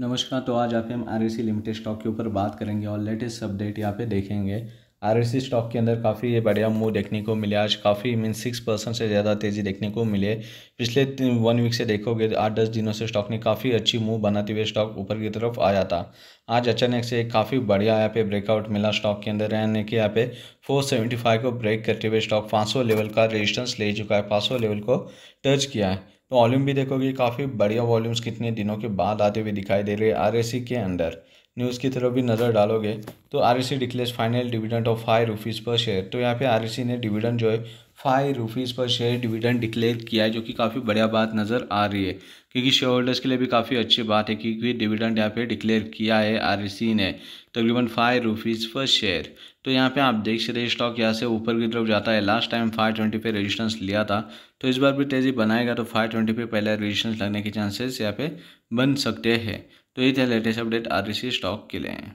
नमस्कार तो आज आप हम आर लिमिटेड स्टॉक के ऊपर बात करेंगे और लेटेस्ट अपडेट यहाँ पे देखेंगे आर स्टॉक के अंदर काफ़ी ये बढ़िया मूव देखने को मिले आज काफ़ी मीन सिक्स परसेंट से ज़्यादा तेज़ी देखने को मिले पिछले वन वीक से देखोगे आठ दस दिनों से स्टॉक ने काफ़ी अच्छी मूव बनाते हुए स्टॉक ऊपर की तरफ आया था आज अचानक से काफ़ी बढ़िया यहाँ पे ब्रेकआउट मिला स्टॉक के अंदर रहने कि यहाँ पे फाइव को ब्रेक करते हुए स्टॉक 500 लेवल का रेजिस्टेंस ले चुका है 500 लेवल को टच किया है तो वॉल्यूम भी देखोगे काफ़ी बढ़िया वॉल्यूम्स कितने दिनों के बाद आते हुए दिखाई दे रहे हैं आर के अंदर न्यूज़ की तरफ भी नज़र डालोगे तो R E declares final dividend of five rupees per share तो यहाँ पे आर e ने डिविडेंड जो है five rupees per share dividend declare किया है जो कि काफ़ी बढ़िया बात नज़र आ रही है क्योंकि शेयर होल्डर्स के लिए भी काफ़ी अच्छी बात है क्योंकि डिविडेंड यहाँ पे डिक्लेयर किया है आर e ने तकरीबन फाइव रुपीज़ पर शेयर तो यहाँ पे आप देख सकते हैं स्टॉक यहाँ से ऊपर की तरफ जाता है लास्ट टाइम फाइव ट्वेंटी पे रेजिस्टेंस लिया था तो इस बार भी तेज़ी बनाएगा तो फाइव ट्वेंटी पे पहले रेजिस्टेंस लगने के चांसेस यहाँ पे बन सकते हैं तो ये थे लेटेस्ट अपडेट आर स्टॉक के लिए